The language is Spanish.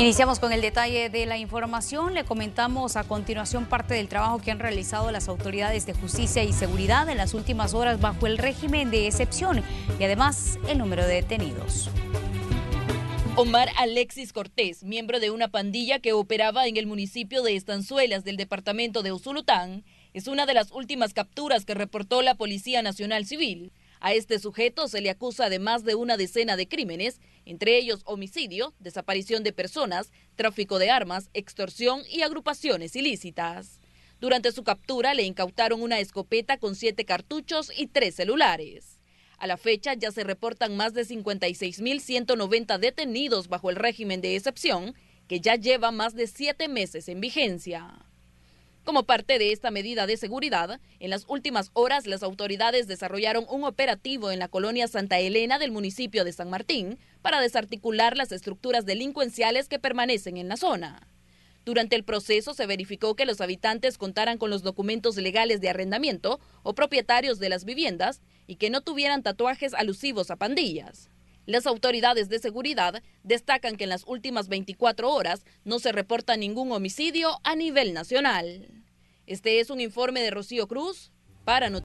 Iniciamos con el detalle de la información. Le comentamos a continuación parte del trabajo que han realizado las autoridades de justicia y seguridad en las últimas horas bajo el régimen de excepción y además el número de detenidos. Omar Alexis Cortés, miembro de una pandilla que operaba en el municipio de Estanzuelas del departamento de Usulután, es una de las últimas capturas que reportó la Policía Nacional Civil. A este sujeto se le acusa de más de una decena de crímenes, entre ellos homicidio, desaparición de personas, tráfico de armas, extorsión y agrupaciones ilícitas. Durante su captura le incautaron una escopeta con siete cartuchos y tres celulares. A la fecha ya se reportan más de 56.190 detenidos bajo el régimen de excepción, que ya lleva más de siete meses en vigencia. Como parte de esta medida de seguridad, en las últimas horas las autoridades desarrollaron un operativo en la colonia Santa Elena del municipio de San Martín para desarticular las estructuras delincuenciales que permanecen en la zona. Durante el proceso se verificó que los habitantes contaran con los documentos legales de arrendamiento o propietarios de las viviendas y que no tuvieran tatuajes alusivos a pandillas. Las autoridades de seguridad destacan que en las últimas 24 horas no se reporta ningún homicidio a nivel nacional. Este es un informe de Rocío Cruz para Noticias.